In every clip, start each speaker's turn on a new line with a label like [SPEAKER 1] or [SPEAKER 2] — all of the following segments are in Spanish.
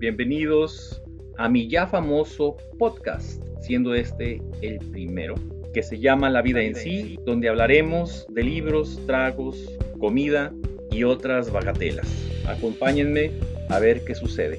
[SPEAKER 1] Bienvenidos a mi ya famoso podcast, siendo este el primero, que se llama La vida en sí, donde hablaremos de libros, tragos, comida y otras bagatelas. Acompáñenme a ver qué sucede.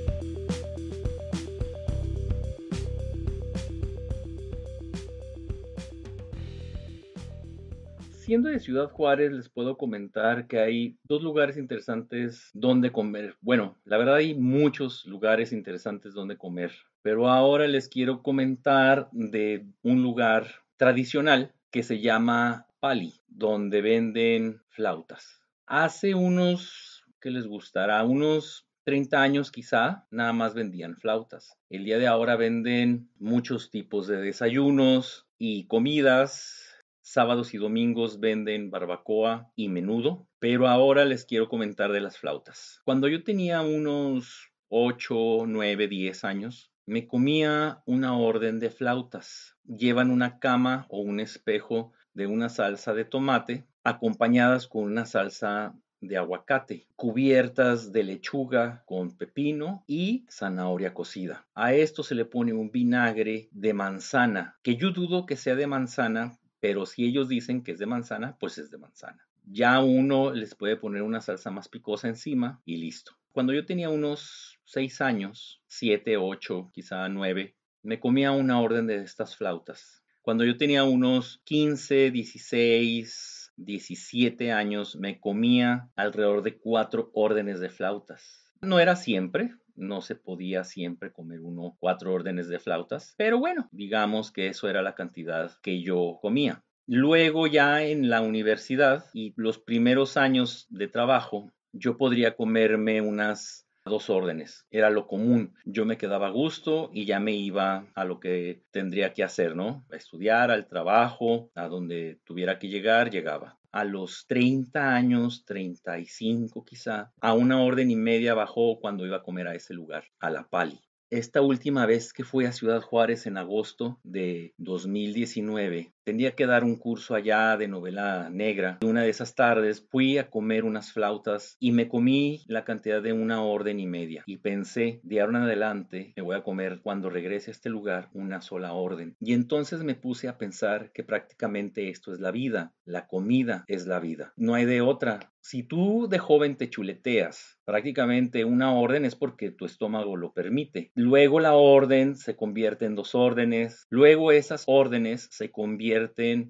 [SPEAKER 1] Yendo de Ciudad Juárez, les puedo comentar que hay dos lugares interesantes donde comer. Bueno, la verdad hay muchos lugares interesantes donde comer, pero ahora les quiero comentar de un lugar tradicional que se llama Pali, donde venden flautas. Hace unos, que les gustará? Unos 30 años quizá, nada más vendían flautas. El día de ahora venden muchos tipos de desayunos y comidas Sábados y domingos venden barbacoa y menudo, pero ahora les quiero comentar de las flautas. Cuando yo tenía unos 8, 9, 10 años, me comía una orden de flautas. Llevan una cama o un espejo de una salsa de tomate acompañadas con una salsa de aguacate, cubiertas de lechuga con pepino y zanahoria cocida. A esto se le pone un vinagre de manzana, que yo dudo que sea de manzana pero si ellos dicen que es de manzana, pues es de manzana. Ya uno les puede poner una salsa más picosa encima y listo. Cuando yo tenía unos 6 años, 7, 8, quizá 9, me comía una orden de estas flautas. Cuando yo tenía unos 15, 16, 17 años, me comía alrededor de cuatro órdenes de flautas. No era siempre, no se podía siempre comer uno cuatro órdenes de flautas, pero bueno, digamos que eso era la cantidad que yo comía. Luego ya en la universidad y los primeros años de trabajo, yo podría comerme unas dos órdenes. Era lo común. Yo me quedaba a gusto y ya me iba a lo que tendría que hacer, ¿no? A estudiar, al trabajo, a donde tuviera que llegar, llegaba a los 30 años, 35 quizá, a una orden y media bajó cuando iba a comer a ese lugar, a la Pali. Esta última vez que fui a Ciudad Juárez en agosto de 2019, tendría que dar un curso allá de novela negra. y Una de esas tardes fui a comer unas flautas y me comí la cantidad de una orden y media. Y pensé, de ahora en adelante me voy a comer cuando regrese a este lugar una sola orden. Y entonces me puse a pensar que prácticamente esto es la vida. La comida es la vida. No hay de otra. Si tú de joven te chuleteas prácticamente una orden es porque tu estómago lo permite. Luego la orden se convierte en dos órdenes. Luego esas órdenes se convierten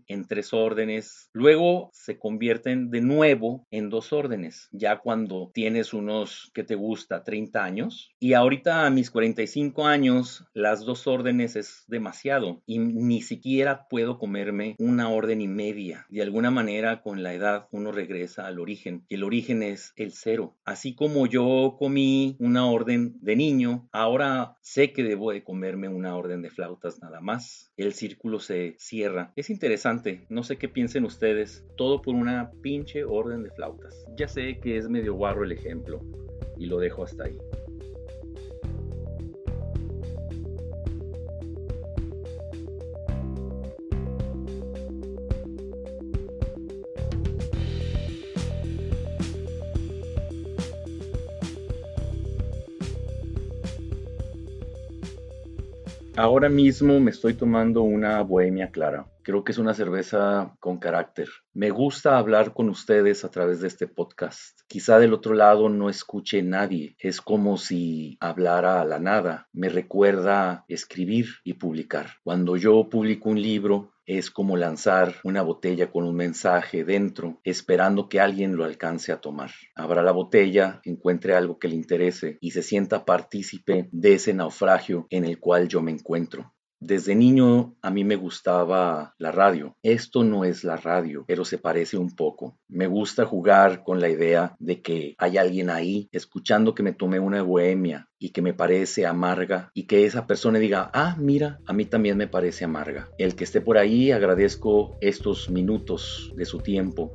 [SPEAKER 1] en tres órdenes, luego se convierten de nuevo en dos órdenes, ya cuando tienes unos que te gusta 30 años. Y ahorita a mis 45 años, las dos órdenes es demasiado y ni siquiera puedo comerme una orden y media. De alguna manera, con la edad uno regresa al origen y el origen es el cero. Así como yo comí una orden de niño, ahora sé que debo de comerme una orden de flautas nada más. El círculo se cierra es interesante, no sé qué piensen ustedes, todo por una pinche orden de flautas. Ya sé que es medio guarro el ejemplo, y lo dejo hasta ahí. Ahora mismo me estoy tomando una Bohemia Clara. Creo que es una cerveza con carácter. Me gusta hablar con ustedes a través de este podcast. Quizá del otro lado no escuche nadie. Es como si hablara a la nada. Me recuerda escribir y publicar. Cuando yo publico un libro, es como lanzar una botella con un mensaje dentro, esperando que alguien lo alcance a tomar. Abra la botella, encuentre algo que le interese y se sienta partícipe de ese naufragio en el cual yo me encuentro. Desde niño a mí me gustaba la radio. Esto no es la radio, pero se parece un poco. Me gusta jugar con la idea de que hay alguien ahí escuchando que me tomé una bohemia y que me parece amarga y que esa persona diga, ah, mira, a mí también me parece amarga. El que esté por ahí agradezco estos minutos de su tiempo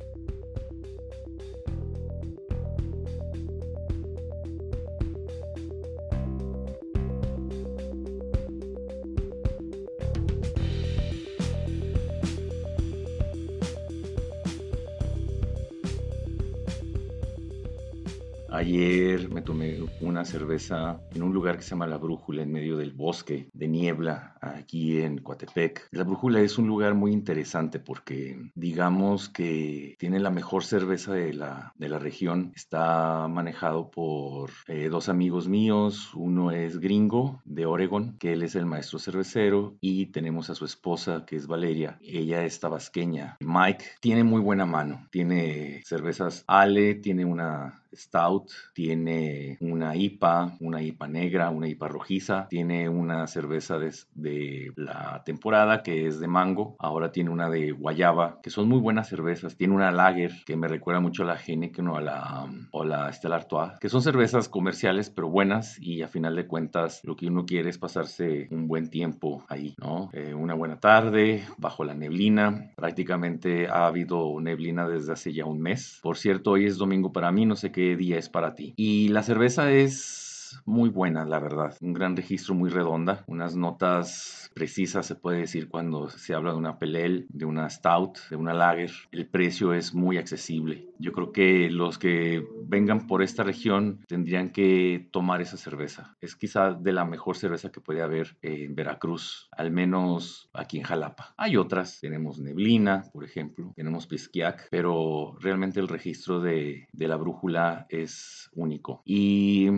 [SPEAKER 1] ayer me tomé una cerveza en un lugar que se llama La Brújula, en medio del bosque de niebla, aquí en Coatepec. La Brújula es un lugar muy interesante porque digamos que tiene la mejor cerveza de la, de la región. Está manejado por eh, dos amigos míos. Uno es gringo de Oregon, que él es el maestro cervecero, y tenemos a su esposa, que es Valeria. Ella es tabasqueña. Mike tiene muy buena mano. Tiene cervezas Ale, tiene una Stout, tiene una IPA, una IPA negra, una IPA rojiza. Tiene una cerveza de, la temporada que es de mango. Ahora tiene una de guayaba, que son muy buenas cervezas. Tiene una lager que me recuerda mucho a la Heineken o a la, o la Stella Artois, que son cervezas comerciales pero buenas y a final de cuentas lo que uno quiere es pasarse un buen tiempo ahí, ¿no? Eh, una buena tarde, bajo la neblina. Prácticamente ha habido neblina desde hace ya un mes. Por cierto, hoy es domingo para mí, no sé qué día es para ti. Y la cerveza es guys. muy buena la verdad. Un gran registro muy redonda, unas notas precisas, se puede decir, cuando se habla de una Pelel, de una Stout, de una Lager. El precio es muy accesible. Yo creo que los que vengan por esta región tendrían que tomar esa cerveza. Es quizá de la mejor cerveza que puede haber en Veracruz, al menos aquí en Jalapa. Hay otras, tenemos Neblina, por ejemplo, tenemos Pisquiac, pero realmente el registro de, de la brújula es único. Y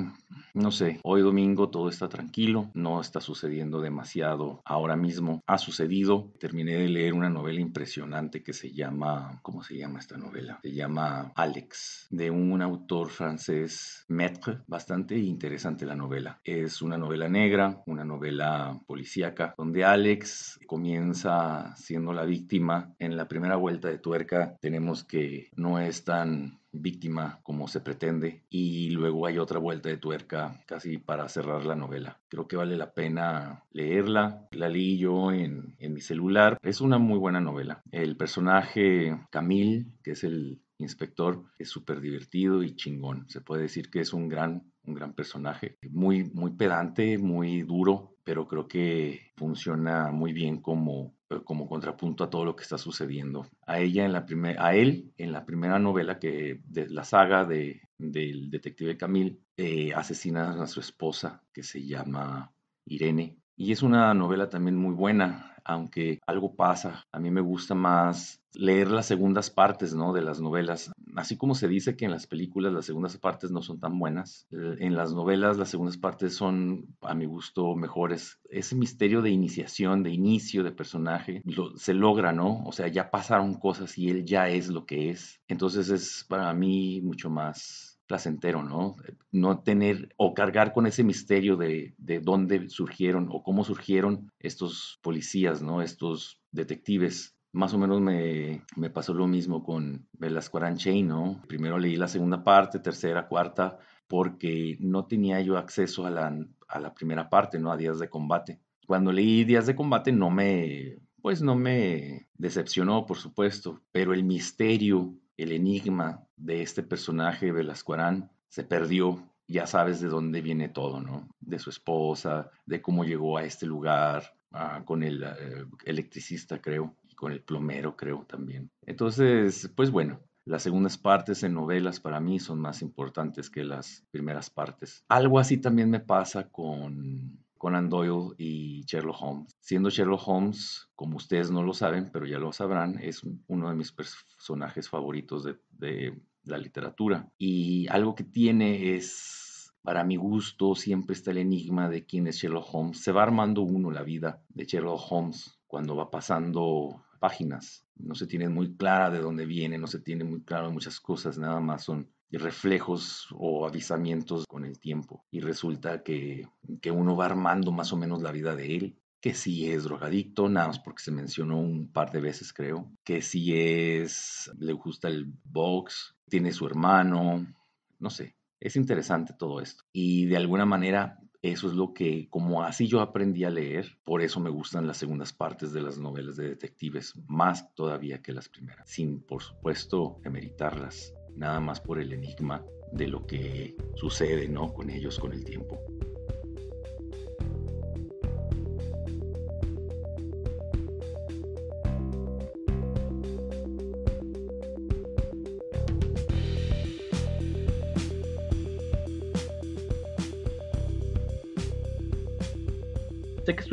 [SPEAKER 1] no sé, hoy domingo todo está tranquilo, no está sucediendo demasiado ahora mismo. Ha sucedido, terminé de leer una novela impresionante que se llama, ¿cómo se llama esta novela? Se llama Alex, de un autor francés, Maître, bastante interesante la novela. Es una novela negra, una novela policíaca, donde Alex comienza siendo la víctima. En la primera vuelta de tuerca tenemos que no es tan víctima como se pretende y luego hay otra vuelta de tuerca casi para cerrar la novela. Creo que vale la pena leerla. La leí yo en, mi celular. Es una muy buena novela. El personaje Camille que es el inspector, es súper divertido y chingón. Se puede decir que es un gran un gran personaje, muy, muy pedante, muy duro, pero creo que funciona muy bien como, eh, como contrapunto a todo lo que está sucediendo. A, ella en la a él en la primera novela que de la saga de, del detective Camille eh, asesina a su esposa que se llama Irene. Y es una novela también muy buena aunque algo pasa. A mí me gusta más leer las segundas partes, ¿no? De las novelas. Así como se dice que en las películas las segundas partes no son tan buenas, eh, en las novelas las segundas partes son, a mi gusto, mejores. Ese misterio de iniciación, de inicio de personaje, se logra, ¿no? O sea, ya pasaron cosas y él ya es lo que es. Entonces es para mí mucho más placentero, ¿no? Eh, no tener o cargar con ese misterio de, dónde surgieron o cómo surgieron estos policías, ¿no? Estos detectives más o menos me, pasó lo mismo con Velasco Chain, ¿no? Primero leí la segunda parte, tercera, cuarta, porque no tenía yo acceso a la, a la, primera parte, ¿no? A Días de Combate. Cuando leí Días de Combate no me, pues no me decepcionó, por supuesto, pero el misterio el enigma de este personaje Velascoarán se perdió. Ya sabes de dónde viene todo, ¿no? De su esposa, de cómo llegó a este lugar, ah, con el eh, electricista, creo, y con el plomero, creo también. Entonces, pues bueno, las segundas partes en novelas para mí son más importantes que las primeras partes. Algo así también me pasa con Conan Doyle y Sherlock Holmes. Siendo Sherlock Holmes, como ustedes no lo saben, pero ya lo sabrán, es uno de mis personajes favoritos de, la literatura. Y algo que tiene es para mi gusto siempre está el enigma de quién es Sherlock Holmes. Se va armando uno la vida de Sherlock Holmes cuando va pasando páginas. No se tiene muy clara de dónde viene, no se tiene muy claro muchas cosas, nada más son reflejos o avisamientos con el tiempo y resulta que, uno va armando más o menos la vida de él que si es drogadicto, nada más porque se mencionó un par de veces creo, que si es, le gusta el box, tiene su hermano, no sé, es interesante todo esto. Y de alguna manera eso es lo que, como así yo aprendí a leer, por eso me gustan las segundas partes de las novelas de detectives, más todavía que las primeras, sin por supuesto emeritarlas nada más por el enigma de lo que sucede ¿no? con ellos con el tiempo.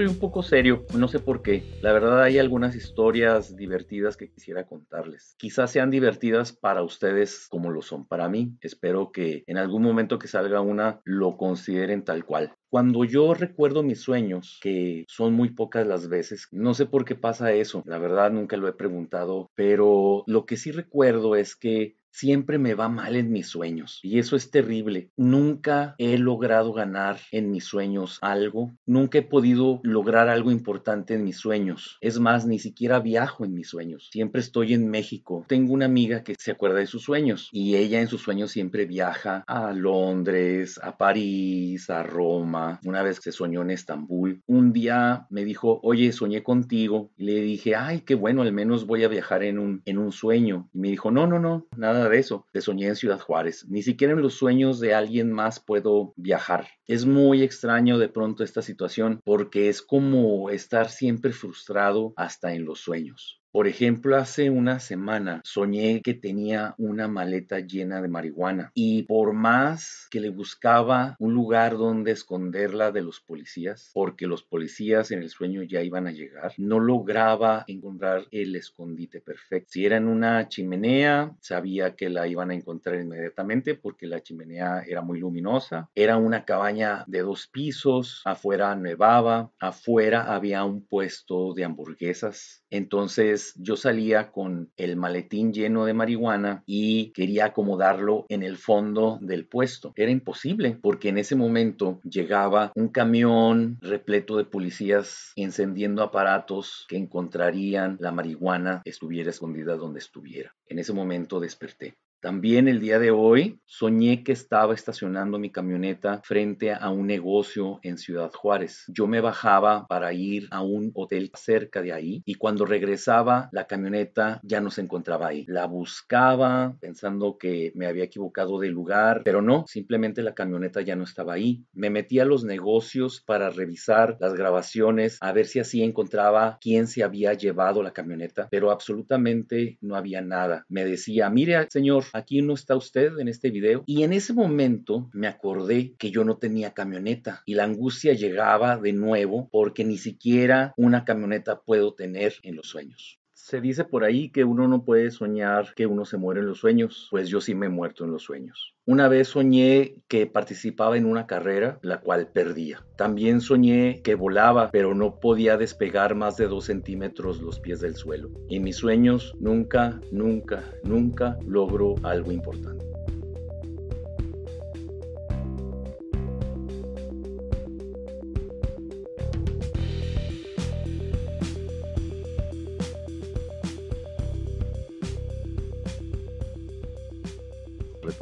[SPEAKER 1] estoy un poco serio, no sé por qué. La verdad hay algunas historias divertidas que quisiera contarles. Quizás sean divertidas para ustedes como lo son para mí. Espero que en algún momento que salga una lo consideren tal cual. Cuando yo recuerdo mis sueños, que son muy pocas las veces, no sé por qué pasa eso, la verdad nunca lo he preguntado, pero lo que sí recuerdo es que siempre me va mal en mis sueños y eso es terrible. Nunca he logrado ganar en mis sueños algo, nunca he podido lograr algo importante en mis sueños. Es más, ni siquiera viajo en mis sueños. Siempre estoy en México. Tengo una amiga que se acuerda de sus sueños y ella en sus sueños siempre viaja a Londres, a París, a Roma. Una vez se soñó en Estambul, un día me dijo, oye, soñé contigo. le dije, ay, qué bueno, al menos voy a viajar en un, en un sueño. Y me dijo, no, no, no, nada de eso. Te soñé en Ciudad Juárez. Ni siquiera en los sueños de alguien más puedo viajar. Es muy extraño de pronto esta situación porque es como estar siempre frustrado hasta en los sueños. Por ejemplo, hace una semana soñé que tenía una maleta llena de marihuana y por más que le buscaba un lugar donde esconderla de los policías, porque los policías en el sueño ya iban a llegar, no lograba encontrar el escondite perfecto. Si era en una chimenea, sabía que la iban a encontrar inmediatamente porque la chimenea era muy luminosa. Era una cabaña de dos pisos, afuera nevaba, afuera había un puesto de hamburguesas. Entonces yo salía con el maletín lleno de marihuana y quería acomodarlo en el fondo del puesto. Era imposible porque en ese momento llegaba un camión repleto de policías encendiendo aparatos que encontrarían la marihuana estuviera escondida donde estuviera. En ese momento desperté. También el día de hoy soñé que estaba estacionando mi camioneta frente a un negocio en Ciudad Juárez. Yo me bajaba para ir a un hotel cerca de ahí y cuando regresaba la camioneta ya no se encontraba ahí. La buscaba pensando que me había equivocado de lugar, pero no, simplemente la camioneta ya no estaba ahí. Me metí a los negocios para revisar las grabaciones, a ver si así encontraba quién se había llevado la camioneta, pero absolutamente no había nada. Me decía, mire señor, aquí no está usted en este video. Y en ese momento me acordé que yo no tenía camioneta y la angustia llegaba de nuevo porque ni siquiera una camioneta puedo tener en los sueños. Se dice por ahí que uno no puede soñar que uno se muere en los sueños, pues yo sí me he muerto en los sueños. Una vez soñé que participaba en una carrera, la cual perdía. También soñé que volaba, pero no podía despegar más de dos centímetros los pies del suelo. Y mis sueños nunca, nunca, nunca logro algo importante.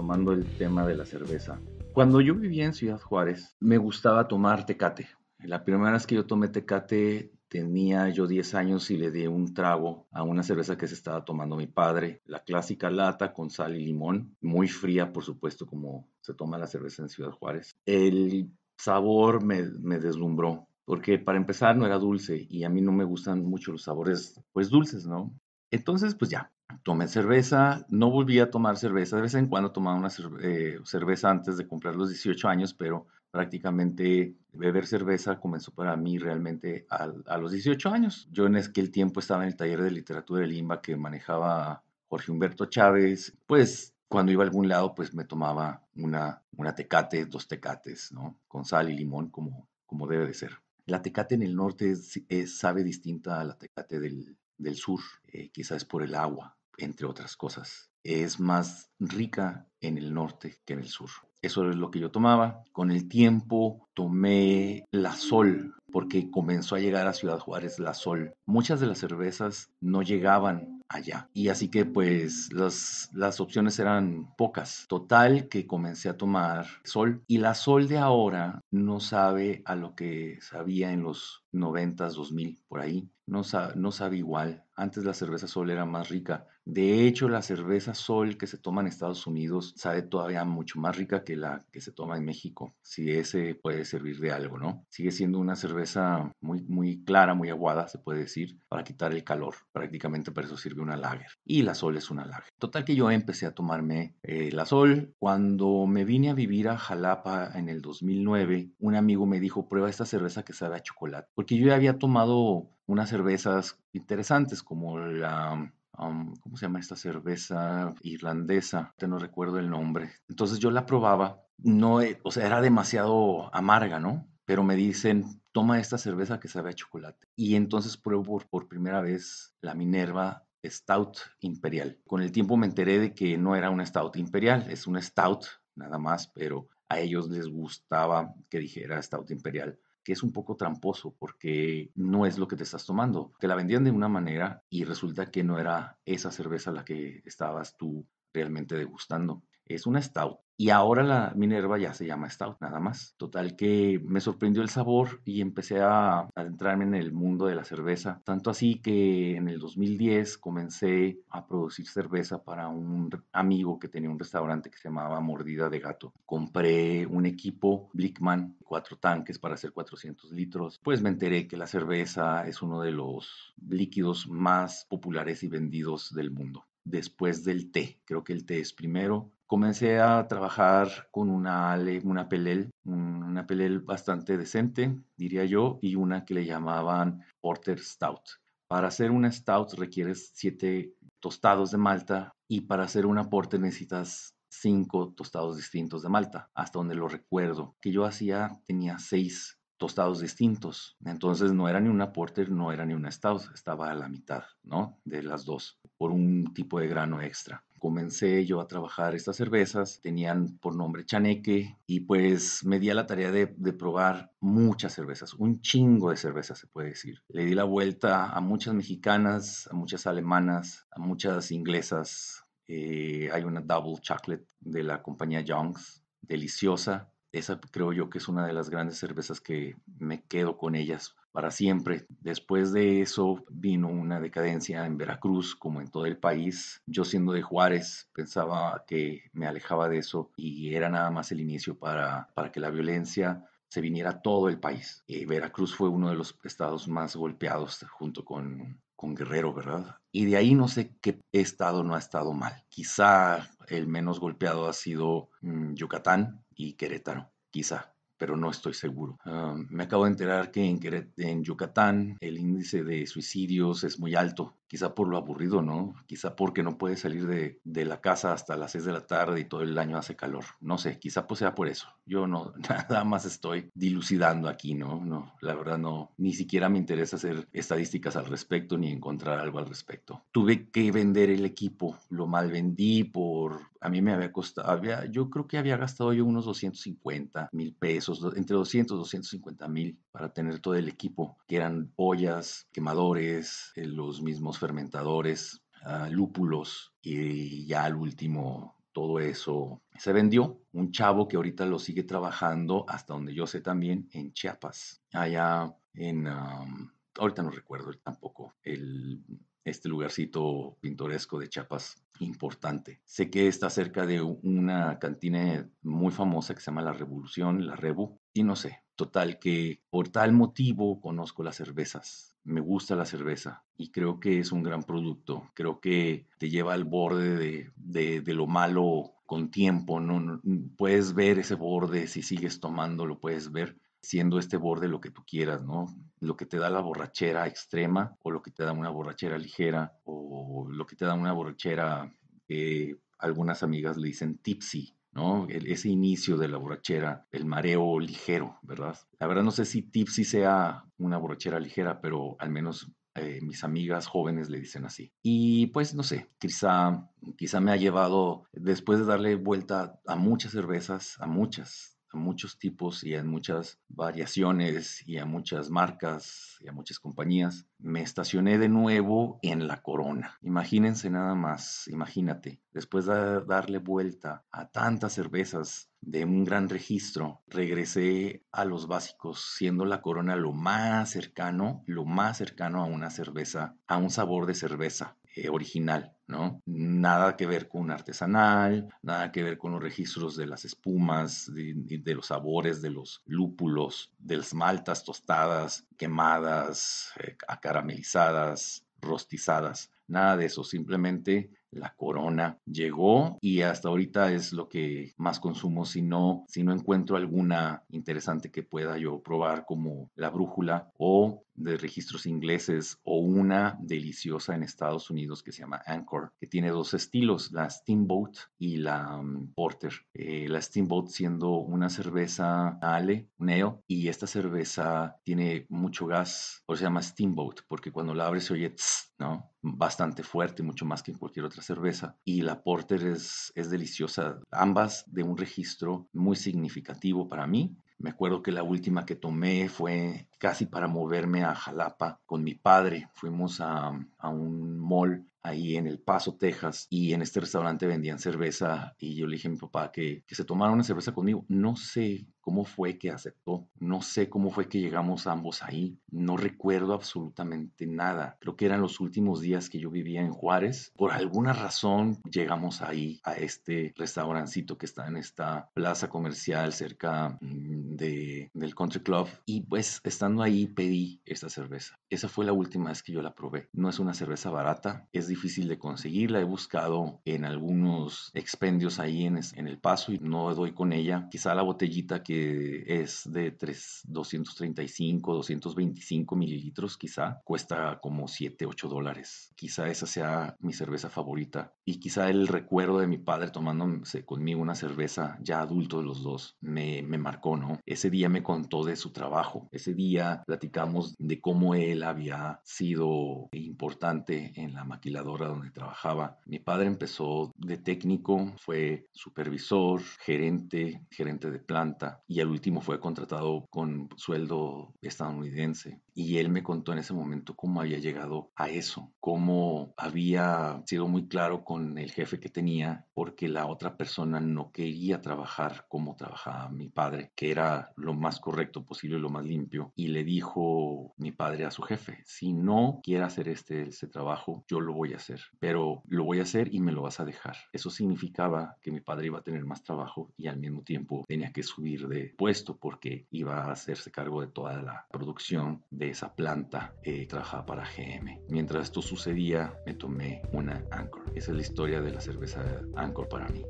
[SPEAKER 1] tomando el tema de la cerveza. Cuando yo vivía en Ciudad Juárez, me gustaba tomar tecate. La primera vez que yo tomé tecate tenía yo 10 años y le di un trago a una cerveza que se estaba tomando mi padre, la clásica lata con sal y limón, muy fría por supuesto como se toma la cerveza en Ciudad Juárez. El sabor me, me deslumbró, porque para empezar no era dulce y a mí no me gustan mucho los sabores pues dulces, ¿no? Entonces pues ya, tomé cerveza, no volví a tomar cerveza, de vez en cuando tomaba una eh, cerveza antes de cumplir los 18 años, pero prácticamente beber cerveza comenzó para mí realmente a, los 18 años. Yo en aquel tiempo estaba en el taller de literatura de Limba que manejaba Jorge Humberto Chávez, pues cuando iba a algún lado pues me tomaba una, una tecate, dos tecates, ¿no? Con sal y limón como, como debe de ser. La tecate en el norte es, sabe distinta a la tecate del, del sur, eh, quizás por el agua, entre otras cosas. Es más rica en el norte que en el sur. Eso es lo que yo tomaba. Con el tiempo tomé la sol, porque comenzó a llegar a Ciudad Juárez la sol. Muchas de las cervezas no llegaban allá. Y así que pues las, las opciones eran pocas. Total que comencé a tomar sol y la sol de ahora no sabe a lo que sabía en los 90 dos 2000, por ahí. No, sabe, no sabe igual. Antes la cerveza sol era más rica. De hecho, la cerveza sol que se toma en Estados Unidos sabe todavía mucho más rica que la que se toma en México, si ese puede servir de algo, ¿no? Sigue siendo una cerveza muy, muy clara, muy aguada, se puede decir, para quitar el calor. Prácticamente para eso sirve una lager. Y la Sol es una lager. Total que yo empecé a tomarme eh, la Sol. Cuando me vine a vivir a Jalapa en el 2009, un amigo me dijo, prueba esta cerveza que sabe a chocolate. Porque yo ya había tomado unas cervezas interesantes como la um, ¿cómo se llama esta cerveza irlandesa? No recuerdo el nombre. Entonces yo la probaba, no, eh, o sea, era demasiado amarga, ¿no? Pero me dicen, toma esta cerveza que sabe a chocolate. Y entonces pruebo por primera vez la Minerva Stout Imperial. Con el tiempo me enteré de que no era un Stout Imperial, es un Stout nada más, pero a ellos les gustaba que dijera Stout Imperial que es un poco tramposo porque no es lo que te estás tomando. Te la vendían de una manera y resulta que no era esa cerveza la que estabas tú realmente degustando. Es una stout y ahora la Minerva ya se llama Stout, nada más. Total que me sorprendió el sabor y empecé a adentrarme en el mundo de la cerveza. Tanto así que en el 2010 comencé a producir cerveza para un amigo que tenía un restaurante que se llamaba Mordida de Gato. Compré un equipo Blickman, cuatro tanques para hacer 400 litros. Pues me enteré que la cerveza es uno de los líquidos más populares y vendidos del mundo después del té. Creo que el té es primero. Comencé a trabajar con una Ale, una Pelel, una Pelel bastante decente, diría yo, y una que le llamaban Porter Stout. Para hacer una Stout requieres siete tostados de malta y para hacer una Porter necesitas cinco tostados distintos de malta, hasta donde lo recuerdo. Que yo hacía tenía seis tostados distintos. Entonces no era ni una porter, no era ni una stout, estaba a la mitad, ¿no? De las dos un tipo de grano extra. Comencé yo a trabajar estas cervezas, tenían por nombre chaneque y pues me di a la tarea de, probar muchas cervezas, un chingo de cervezas se puede decir. Le di la vuelta a muchas mexicanas, a muchas alemanas, a muchas inglesas. Eh, hay una double chocolate de la compañía Young's, deliciosa. Esa creo yo que es una de las grandes cervezas que me quedo con ellas para siempre. Después de eso vino una decadencia en Veracruz, como en todo el país. Yo siendo de Juárez pensaba que me alejaba de eso y era nada más el inicio para, para que la violencia se viniera a todo el país. Eh, Veracruz fue uno de los estados más golpeados junto con, con Guerrero, ¿verdad? Y de ahí no sé qué estado no ha estado mal. Quizá el menos golpeado ha sido mm, Yucatán y Querétaro quizá pero no estoy seguro. Ah, me acabo de enterar que en, en, Yucatán el índice de suicidios es muy alto quizá por lo aburrido, ¿no? Quizá porque no puedes salir de, de, la casa hasta las 6 de la tarde y todo el año hace calor. No sé, quizá pues sea por eso. Yo no, nada más estoy dilucidando aquí, ¿no? No, la verdad no, ni siquiera me interesa hacer estadísticas al respecto ni encontrar algo al respecto. Tuve que vender el equipo, lo mal vendí por, a mí me había costado, había, yo creo que había gastado yo unos 250 mil pesos, entre 200, 250 mil para tener todo el equipo, que eran ollas, quemadores, eh, los mismos fermentadores, ah, lúpulos y ya al último todo eso se vendió. Un chavo que ahorita lo sigue trabajando, hasta donde yo sé también, en Chiapas, allá en, ahorita no recuerdo tampoco, el, este lugarcito pintoresco de Chiapas importante. Sé que está cerca de una cantina muy famosa que se llama La Revolución, La Rebu, y no sé. Total que por tal motivo conozco las cervezas me gusta la cerveza y creo que es un gran producto. Creo que te lleva al borde de, lo malo con tiempo. ¿no? puedes ver ese borde, si sigues tomando, lo puedes ver siendo este borde lo que tú quieras, ¿no? Lo que te da la borrachera extrema o lo que te da una borrachera ligera o lo que te da una borrachera que algunas amigas le dicen tipsy, ¿no? ese inicio de la borrachera, el mareo ligero, ¿verdad? La verdad no sé si Tipsy sea una borrachera ligera, pero al menos eh, mis amigas jóvenes le dicen así. Y pues no sé, quizá, quizá me ha llevado, después de darle vuelta a muchas cervezas, a muchas, muchos tipos y en muchas variaciones y a muchas marcas y a muchas compañías, me estacioné de nuevo en la corona. Imagínense nada más, imagínate, después de darle vuelta a tantas cervezas de un gran registro, regresé a los básicos, siendo la corona lo más cercano, lo más cercano a una cerveza, a un sabor de cerveza eh, original, ¿no? Nada que ver con artesanal, nada que ver con los registros de las espumas, de, los sabores, de los lúpulos, de las maltas tostadas, quemadas, eh, acaramelizadas, rostizadas, nada de eso, simplemente la corona llegó y hasta ahorita es lo que más consumo si no, si no encuentro alguna interesante que pueda yo probar como la brújula o de registros ingleses o una deliciosa en Estados Unidos que se llama Anchor, que tiene dos estilos, la Steamboat y la um, Porter. Eh, la Steamboat siendo una cerveza Ale, neo y esta cerveza tiene mucho gas, por eso se llama Steamboat, porque cuando la abres se oye, ¿no? bastante fuerte, mucho más que en cualquier otra cerveza. Y la Porter es, es deliciosa, ambas de un registro muy significativo para mí. Me acuerdo que la última que tomé fue casi para moverme a Jalapa con mi padre. Fuimos a, un mall ahí en El Paso, Texas, y en este restaurante vendían cerveza y yo le dije a mi papá que, que se tomara una cerveza conmigo. No sé cómo fue que aceptó. No sé cómo fue que llegamos ambos ahí. No recuerdo absolutamente nada. Creo que eran los últimos días que yo vivía en Juárez. Por alguna razón llegamos ahí, a este restaurancito que está en esta plaza comercial cerca mm, de, del Country Club. Y pues estando ahí pedí esta cerveza. Esa fue la última vez que yo la probé. No es una cerveza barata, es difícil de conseguirla he buscado en algunos expendios ahí en, en El Paso y no doy con ella. Quizá la botellita que es de 3, 235, 225 mililitros quizá, cuesta como 7, 8 dólares. Quizá esa sea mi cerveza favorita. Y quizá el recuerdo de mi padre tomándose conmigo una cerveza, ya adulto de los dos, me, me marcó, ¿no? Ese día me contó de su trabajo. Ese día platicamos de cómo él había sido importante en la maquiladora donde trabajaba. Mi padre empezó de técnico, fue supervisor, gerente, gerente de planta, y el último fue contratado con sueldo estadounidense. Y él me contó en ese momento cómo había llegado a eso, cómo había sido muy claro con el jefe que tenía porque la otra persona no quería trabajar como trabajaba mi padre, que era lo más correcto posible, lo más limpio. Y le dijo mi padre a su jefe, si no quiere hacer este, este trabajo, yo lo voy a hacer, pero lo voy a hacer y me lo vas a dejar. Eso significaba que mi padre iba a tener más trabajo y al mismo tiempo tenía que subir puesto porque iba a hacerse cargo de toda la producción de esa planta y eh, trabajaba para GM. Mientras esto sucedía, me tomé una Anchor. Esa es la historia de la cerveza Anchor para mí.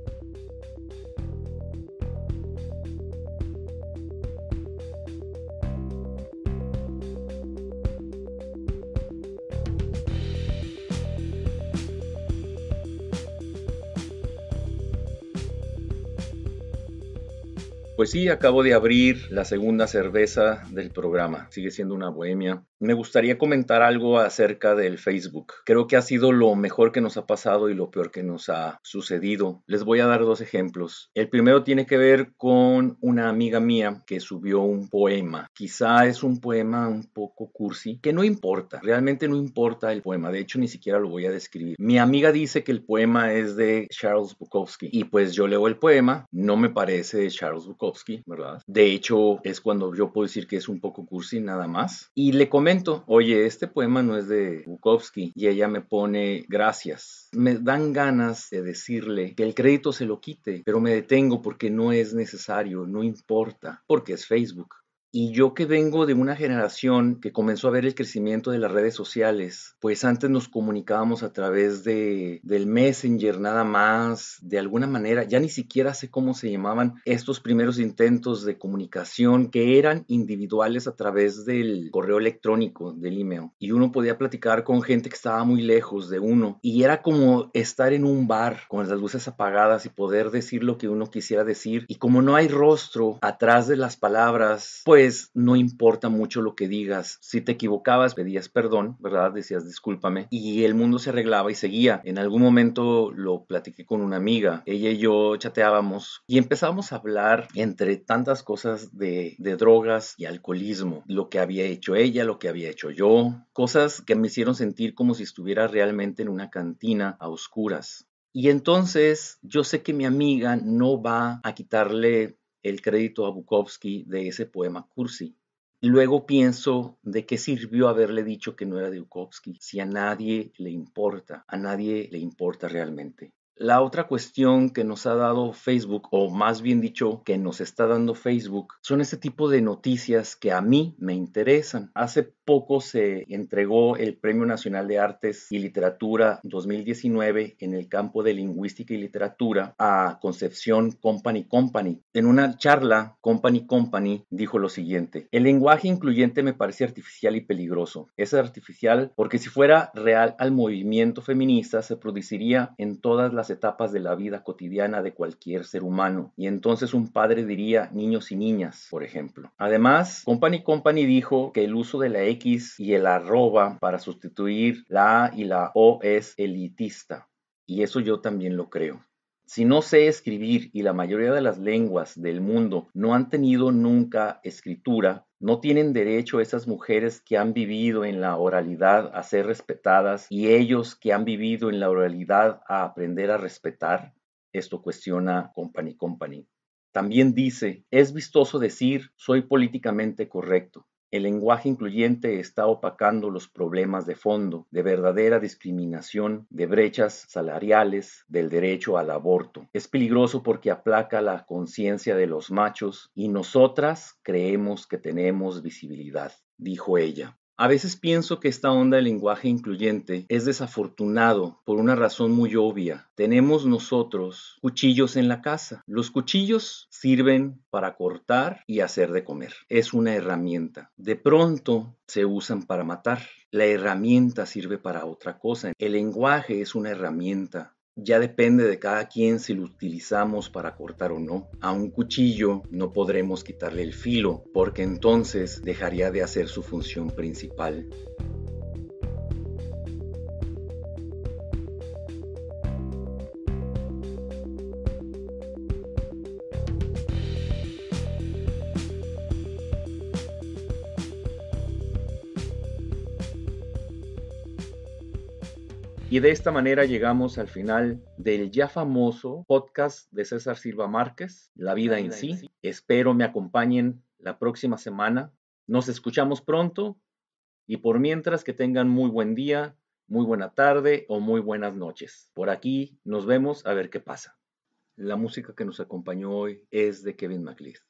[SPEAKER 1] Pues sí, acabo de abrir la segunda cerveza del programa. Sigue siendo una bohemia me gustaría comentar algo acerca del Facebook. Creo que ha sido lo mejor que nos ha pasado y lo peor que nos ha sucedido. Les voy a dar dos ejemplos. El primero tiene que ver con una amiga mía que subió un poema. Quizá es un poema un poco cursi, que no importa. Realmente no importa el poema. De hecho, ni siquiera lo voy a describir. Mi amiga dice que el poema es de Charles Bukowski. Y pues yo leo el poema. No me parece de Charles Bukowski, ¿verdad? De hecho, es cuando yo puedo decir que es un poco cursi nada más. Y le comento oye, este poema no es de Bukowski y ella me pone gracias. Me dan ganas de decirle que el crédito se lo quite, pero me detengo porque no es necesario, no importa, porque es Facebook. Y yo que vengo de una generación que comenzó a ver el crecimiento de las redes sociales, pues antes nos comunicábamos a través de, del Messenger nada más, de alguna manera, ya ni siquiera sé cómo se llamaban estos primeros intentos de comunicación que eran individuales a través del correo electrónico, del email. Y uno podía platicar con gente que estaba muy lejos de uno. Y era como estar en un bar con las luces apagadas y poder decir lo que uno quisiera decir. Y como no hay rostro atrás de las palabras, pues no importa mucho lo que digas. Si te equivocabas, pedías perdón, ¿verdad? Decías discúlpame y el mundo se arreglaba y seguía. En algún momento lo platiqué con una amiga. Ella y yo chateábamos y empezábamos a hablar entre tantas cosas de, de drogas y alcoholismo. Lo que había hecho ella, lo que había hecho yo. Cosas que me hicieron sentir como si estuviera realmente en una cantina a oscuras. Y entonces yo sé que mi amiga no va a quitarle el crédito a Bukowski de ese poema Cursi. Luego pienso de qué sirvió haberle dicho que no era de Bukowski si a nadie le importa, a nadie le importa realmente. La otra cuestión que nos ha dado Facebook, o más bien dicho, que nos está dando Facebook, son ese tipo de noticias que a mí me interesan. Hace poco se entregó el Premio Nacional de Artes y Literatura 2019 en el campo de lingüística y literatura a Concepción Company Company. En una charla, Company Company dijo lo siguiente, el lenguaje incluyente me parece artificial y peligroso. Es artificial porque si fuera real al movimiento feminista se produciría en todas las etapas de la vida cotidiana de cualquier ser humano. Y entonces un padre diría niños y niñas, por ejemplo. Además, Company Company dijo que el uso de la X y el arroba para sustituir la A y la O es elitista. Y eso yo también lo creo. Si no sé escribir y la mayoría de las lenguas del mundo no han tenido nunca escritura, no tienen derecho esas mujeres que han vivido en la oralidad a ser respetadas y ellos que han vivido en la oralidad a aprender a respetar. Esto cuestiona Company Company. También dice, es vistoso decir soy políticamente correcto, el lenguaje incluyente está opacando los problemas de fondo, de verdadera discriminación, de brechas salariales, del derecho al aborto. Es peligroso porque aplaca la conciencia de los machos y nosotras creemos que tenemos visibilidad, dijo ella. A veces pienso que esta onda de lenguaje incluyente es desafortunado por una razón muy obvia. Tenemos nosotros cuchillos en la casa. Los cuchillos sirven para cortar y hacer de comer. Es una herramienta. De pronto se usan para matar. La herramienta sirve para otra cosa. El lenguaje es una herramienta ya depende de cada quien si lo utilizamos para cortar o no. A un cuchillo no podremos quitarle el filo porque entonces dejaría de hacer su función principal. Y de esta manera llegamos al final del ya famoso podcast de César Silva Márquez, La vida, en, sí. en sí. Espero me acompañen la próxima semana. Nos escuchamos pronto y por mientras que tengan muy buen día, muy buena tarde o muy buenas noches. Por aquí nos vemos a ver qué pasa. La música que nos acompañó hoy es de Kevin MacLeod.